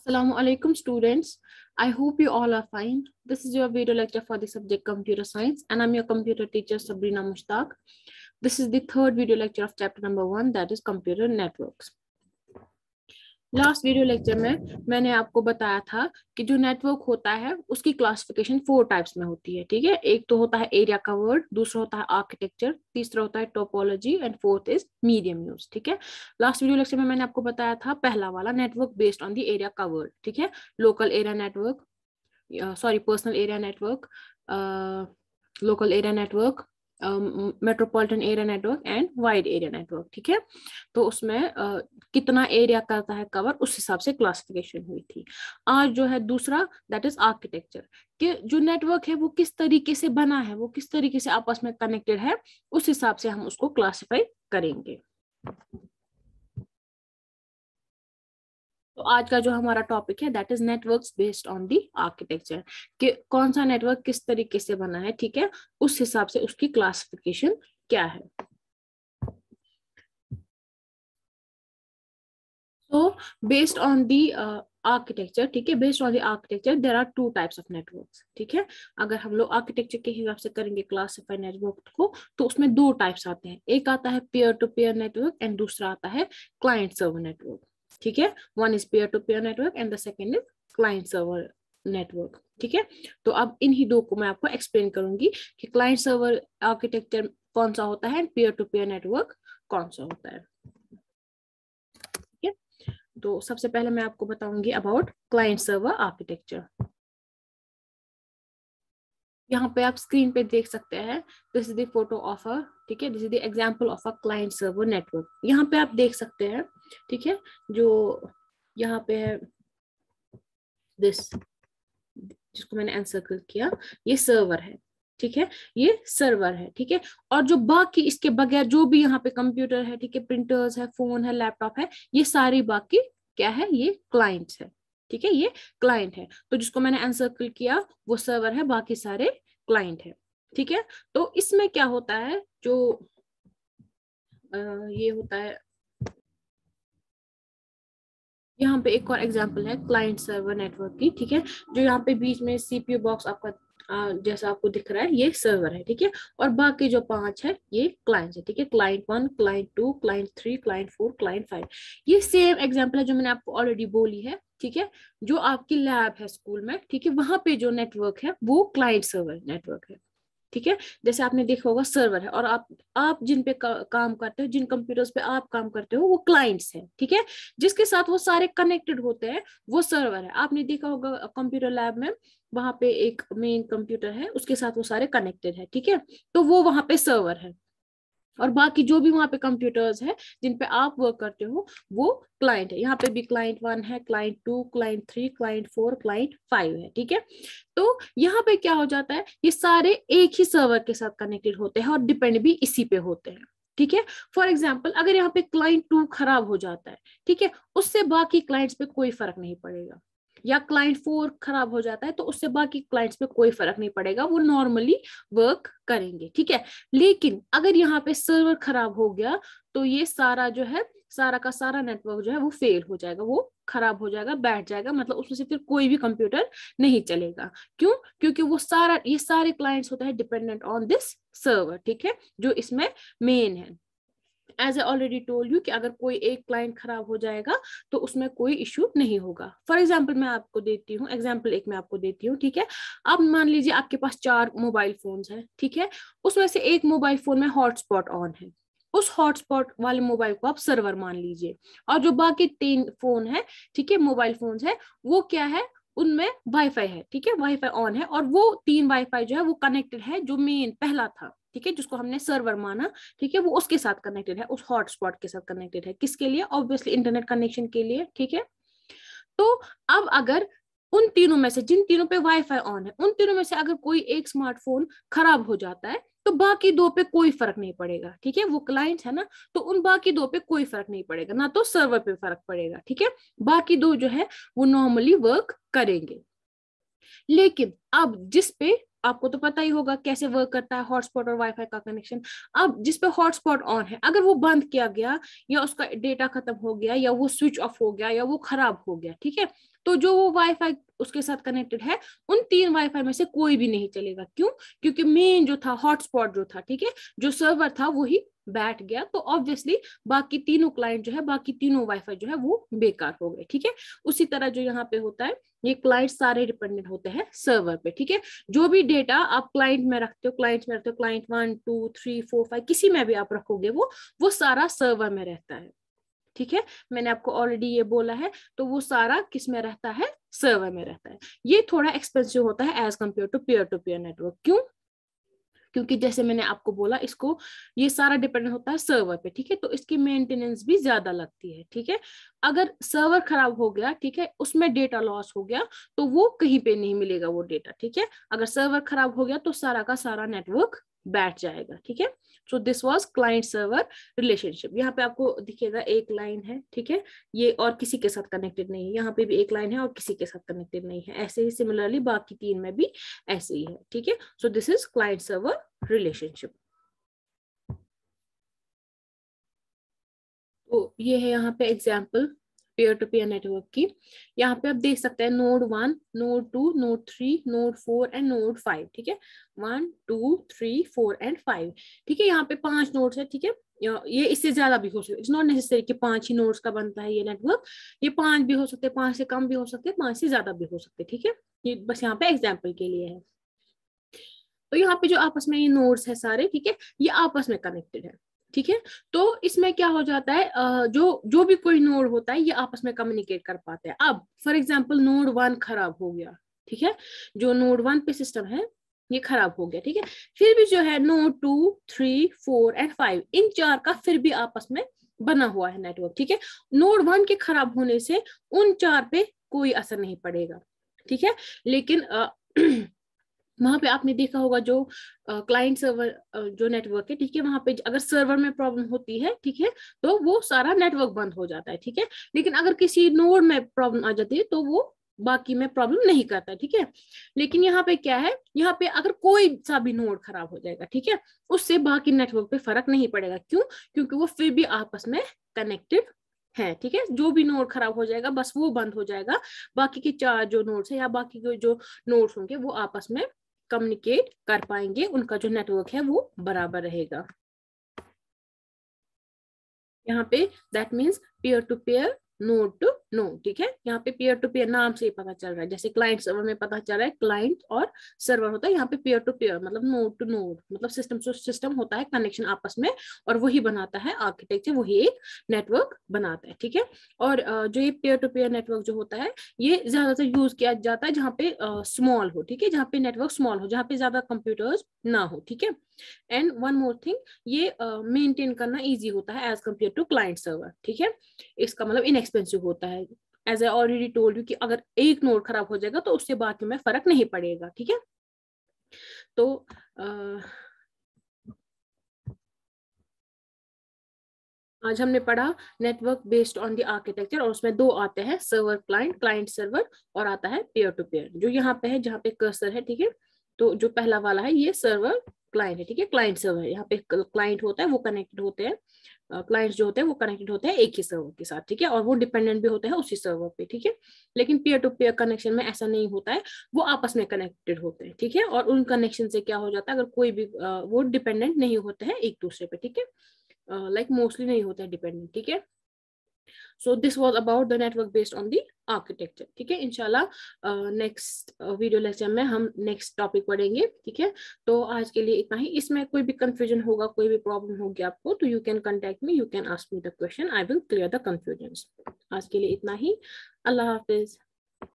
Assalamu alaikum students. I hope you all are fine. This is your video lecture for the subject computer science and I'm your computer teacher Sabrina Mushtaq. This is the third video lecture of chapter number one that is computer networks. Last video lecture में मैंने आपको बताया था कि जो network होता है उसकी क्लासिफिकेशन फोर टाइप्स में होती है ठीक है एक तो होता है एरिया कवर्ड दूसरा होता है आर्किटेक्चर तीसरा होता है topology and fourth is medium use ठीक है लास्ट वीडियो लेक्चर में मैंने आपको बताया था पहला वाला network based on the area covered ठीक है local area network sorry personal area network local area network metropolitan area network and wide area network ठीक है तो उसमें uh, कितना एरिया करता है कवर उस हिसाब से क्लासिफिकेशन हुई थी आज जो है दूसरा दैट इज आर्किटेक्चर कि जो नेटवर्क है वो किस तरीके से बना है वो किस तरीके से आपस में कनेक्टेड है उस हिसाब से हम उसको क्लासिफाई करेंगे तो आज का जो हमारा टॉपिक है that is networks based on the architecture कि कौन सा नेटवर्क किस तरीके से बना है ठीक है उस हिसाब से उसकी क्लासिफिकेशन क्या है तो बेस्ड ऑन दी आर्किटेक्चर ठीक है based on the architecture there are two types of network ठीक है अगर हम लोग आर्किटेक्चर के हिसाब से करेंगे क्लासीफाई नेटवर्क को तो उसमें दो टाइप्स आते हैं एक आता है peer to peer network and दूसरा आता है क्लाइंट सर्वर नेटवर्क ठीक है one is peer to peer network and the second is client server network ठीक है तो अब इन ही दो को मैं आपको एक्सप्लेन करूंगी कि क्लाइंट सर्वर आर्किटेक्चर कौन सा होता है पेयर टू पेयर नेटवर्क कौन सा होता है ठीक है तो सबसे पहले मैं आपको बताऊंगी अबाउट क्लाइंट सर्वर आर्किटेक्चर यहाँ पे आप स्क्रीन पे देख सकते हैं this is the photo of a ठीक है this is the example of a client server network यहाँ पे आप देख सकते हैं ठीक है जो यहाँ पे है दिस जिसको मैंने एनसर्कल किया ये सर्वर है ठीक है ये सर्वर है ठीक है और जो बाकी इसके बगैर जो भी यहाँ पे कंप्यूटर है ठीक है प्रिंटर्स है फोन है लैपटॉप है ये सारी बाकी क्या है ये क्लाइंट्स है ठीक है ये क्लाइंट है तो जिसको मैंने एनसर्कल किया वो सर्वर है बाकी सारे क्लाइंट है ठीक है तो इसमें क्या होता है जो आ, ये होता है यहाँ पे एक और एग्जाम्पल है क्लाइंट सर्वर नेटवर्क की ठीक है जो यहाँ पे बीच में सीपीयू बॉक्स आपका जैसा आपको दिख रहा है ये सर्वर है ठीक है और बाकी जो पांच है ये क्लाइंट है ठीक है client one client two client three client four client five ये सेम एग्जाम्पल है जो मैंने आपको ऑलरेडी बोली है ठीक है जो आपकी लैब है स्कूल में ठीक है वहां पे जो नेटवर्क है वो क्लाइंट सर्वर नेटवर्क है ठीक है जैसे आपने देखा होगा सर्वर है और आप आप जिन पे का, काम करते हो जिन कंप्यूटर्स पे आप काम करते हो वो क्लाइंट्स है ठीक है जिसके साथ वो सारे कनेक्टेड होते हैं वो सर्वर है आपने देखा होगा कंप्यूटर लैब में वहां पे एक मेन कंप्यूटर है उसके साथ वो सारे कनेक्टेड है ठीक है तो वो वहां पे सर्वर है और बाकी जो भी वहाँ पे कंप्यूटर्स है जिन पे आप वर्क करते हो वो क्लाइंट है यहाँ पे भी क्लाइंट वन है client two client three client four client five है ठीक है तो यहाँ पे क्या हो जाता है ये सारे एक ही सर्वर के साथ कनेक्टेड होते हैं और डिपेंड भी इसी पे होते हैं ठीक है फॉर एग्जाम्पल अगर यहाँ पे क्लाइंट टू खराब हो जाता है ठीक है उससे बाकी क्लाइंट्स पे कोई फर्क नहीं पड़ेगा या क्लाइंट फोर खराब हो जाता है तो उससे बाकी क्लाइंट्स पे कोई फर्क नहीं पड़ेगा वो नॉर्मली वर्क करेंगे ठीक है लेकिन अगर यहाँ पे सर्वर खराब हो गया तो ये सारा जो है सारा का सारा नेटवर्क जो है वो फेल हो जाएगा वो खराब हो जाएगा बैठ जाएगा मतलब उसमें से फिर कोई भी कंप्यूटर नहीं चलेगा क्यों क्योंकि वो सारा ये सारे क्लाइंट्स होता है डिपेंडेंट ऑन दिस सर्वर ठीक है जो इसमें मेन है as I already told you कि अगर कोई एक क्लाइंट खराब हो जाएगा तो उसमें कोई इशू नहीं होगा फॉर एग्जाम्पल मैं आपको देती हूँ एग्जाम्पल एक मैं आपको देती हूँ ठीक है अब मान लीजिए आपके पास चार मोबाइल फोन है ठीक है उसमें से एक मोबाइल फोन में हॉटस्पॉट ऑन है उस हॉटस्पॉट वाले मोबाइल को आप सर्वर मान लीजिए और जो बाकी तीन फोन है ठीक है मोबाइल फोन है वो क्या है उनमें वाईफाई है ठीक है वाईफाई ऑन है और वो तीन वाईफाई जो है वो कनेक्टेड है जो मेन पहला था ठीक है जिसको हमने सर्वर माना ठीक है वो उसके साथ कनेक्टेड है उस हॉटस्पॉट के साथ कनेक्टेड है किसके लिए ऑब्वियसली इंटरनेट कनेक्शन के लिए ठीक है तो अब अगर उन तीनों में से जिन तीनों पे वाईफाई ऑन है उन तीनों में से अगर कोई एक स्मार्टफोन खराब हो जाता है तो बाकी दो पे कोई फर्क नहीं पड़ेगा ठीक है वो क्लाइंट है ना तो उन बाकी दो पे कोई फर्क नहीं पड़ेगा ना तो सर्वर पे फर्क पड़ेगा ठीक है बाकी दो जो है वो नॉर्मली वर्क करेंगे लेकिन अब जिस पे आपको तो पता ही होगा कैसे वर्क करता है हॉटस्पॉट और वाईफाई का कनेक्शन अब जिस पे हॉटस्पॉट ऑन है अगर वो बंद किया गया या उसका डेटा खत्म हो गया या वो स्विच ऑफ हो गया या वो खराब हो गया ठीक है तो जो वो वाईफाई उसके साथ कनेक्टेड है उन तीन वाईफाई में से कोई भी नहीं चलेगा क्यों क्योंकि मेन जो था हॉटस्पॉट जो था ठीक है जो सर्वर था वही बैठ गया तो ऑब्वियसली बाकी तीनों क्लाइंट जो है बाकी तीनों वाईफाई जो है वो बेकार हो गए ठीक है उसी तरह जो यहाँ पे होता है ये क्लाइंट सारे डिपेंडेंट होते हैं सर्वर पे ठीक है जो भी डेटा आप क्लाइंट में रखते हो क्लाइंट में रखते हो client one two three four five किसी में भी आप रखोगे वो वो सारा सर्वर में रहता है ठीक है मैंने आपको ऑलरेडी ये बोला है तो वो सारा किस में रहता है सर्वर में रहता है ये थोड़ा एक्सपेंसिव होता है as compared to peer to peer network क्यों क्योंकि जैसे मैंने आपको बोला इसको ये सारा डिपेंड होता है सर्वर पे ठीक है तो इसकी मेंटेनेंस भी ज्यादा लगती है ठीक है अगर सर्वर खराब हो गया ठीक है उसमें डेटा लॉस हो गया तो वो कहीं पे नहीं मिलेगा वो डेटा ठीक है अगर सर्वर खराब हो गया तो सारा का सारा नेटवर्क बैठ जाएगा ठीक है so this was client server relationship यहाँ पे आपको दिखेगा एक लाइन है ठीक है ये और किसी के साथ कनेक्टेड नहीं है यहाँ पे भी एक लाइन है और किसी के साथ कनेक्टेड नहीं है ऐसे ही सिमिलरली बाकी तीन में भी ऐसे ही है ठीक है so this is client server relationship तो ये है यहाँ पे example peer to peer network की यहाँ पे आप देख सकते हैं node one node to node three node four and node five ठीक है one two three four and five ठीक है यहाँ पे पांच नोड्स है ठीक है ये इससे ज्यादा भी हो सकता है इट्स नॉट नेसेसरी कि पांच ही नोड्स का बनता है ये नेटवर्क ये पांच भी हो सकते हैं पांच से कम भी हो सकते हैं पांच से ज्यादा भी हो सकते ठीक है ये बस यहाँ पे एग्जाम्पल के लिए है तो यहाँ पे जो आपस में ये नोड्स है सारे ठीक है ये आपस में कनेक्टेड है ठीक है तो इसमें क्या हो जाता है जो जो भी कोई नोड होता है ये आपस में कम्युनिकेट कर पाते हैं अब फॉर एग्जाम्पल नोड वन खराब हो गया ठीक है जो नोड वन पे सिस्टम है ये खराब हो गया ठीक है फिर भी जो है node two three four and five इन चार का फिर भी आपस में बना हुआ है नेटवर्क ठीक है नोड वन के खराब होने से उन चार पे कोई असर नहीं पड़ेगा ठीक है लेकिन वहां पे आपने देखा होगा जो क्लाइंट uh, सर्वर uh, जो नेटवर्क है ठीक है वहां पे अगर सर्वर में प्रॉब्लम होती है ठीक है तो वो सारा नेटवर्क बंद हो जाता है ठीक है लेकिन अगर किसी नोड में प्रॉब्लम आ जाती है तो वो बाकी में प्रॉब्लम नहीं करता ठीक है लेकिन यहाँ पे क्या है यहाँ पे अगर कोई सा भी नोड खराब हो जाएगा ठीक है उससे बाकी नेटवर्क पे फर्क नहीं पड़ेगा क्यों क्योंकि वो फिर भी आपस में कनेक्टेड है ठीक है जो भी नोड खराब हो जाएगा बस वो बंद हो जाएगा बाकी के चार जो नोड्स है या बाकी के जो नोड्स होंगे वो आपस में कम्युनिकेट कर पाएंगे उनका जो नेटवर्क है वो बराबर रहेगा यहाँ पे that means peer to peer node to no no, ठीक है यहाँ पे पीयर टू पीयर नाम से ही पता चल रहा है जैसे क्लाइंट सर्वर में पता चल रहा है क्लाइंट और सर्वर होता है यहाँ पे पीयर टू पीयर मतलब नोड टू नोड मतलब सिस्टम टू सिस्टम होता है कनेक्शन आपस में और वही बनाता है आर्किटेक्चर वही एक नेटवर्क बनाता है ठीक है और जो ये पीयर टू पीयर नेटवर्क जो होता है ये ज्यादातर यूज किया जाता है जहाँ पे स्मॉल uh, हो ठीक है जहाँ पे नेटवर्क स्मॉल हो जहाँ पे ज्यादा कंप्यूटर्स ना हो ठीक है एंड वन मोर थिंग ये मेंटेन uh, करना इजी होता है as compared to client server ठीक है इसका मतलब इनएक्सपेंसिव होता है as I already told you कि अगर एक नोड खराब हो जाएगा तो उससे बाद में फर्क नहीं पड़ेगा ठीक है तो आ, आज हमने पढ़ा network based on the architecture और उसमें दो आते हैं सर्वर क्लाइंट क्लाइंट सर्वर और आता है पेयर टू पेयर जो यहाँ पे है जहाँ पे कर्सर है ठीक है तो जो पहला वाला है ये सर्वर क्लाइंट है ठीक है क्लाइंट सर्वर यहाँ पे क्लाइंट होता है वो कनेक्टेड होते हैं क्लाइंट्स जो होते हैं वो कनेक्टेड होते हैं एक ही सर्वर के साथ ठीक है और वो डिपेंडेंट भी होते हैं उसी सर्वर पे ठीक है लेकिन पीयर टू पीयर कनेक्शन में ऐसा नहीं होता है वो आपस में कनेक्टेड होते हैं ठीक है और उन कनेक्शन से क्या हो जाता है अगर कोई भी वो डिपेंडेंट नहीं होते हैं एक दूसरे पे ठीक है लाइक मोस्टली नहीं होते हैं डिपेंडेंट ठीक है so this was about the network based on the architecture ठीक है इनशाला नेक्स्ट वीडियो लेक्चर में हम नेक्स्ट टॉपिक पढ़ेंगे ठीक है तो आज के लिए इतना ही इसमें कोई भी कंफ्यूजन होगा कोई भी प्रॉब्लम होगी आपको तो you can contact me you can ask me the question I will clear the confusion आज के लिए इतना ही अल्लाह हाफिज़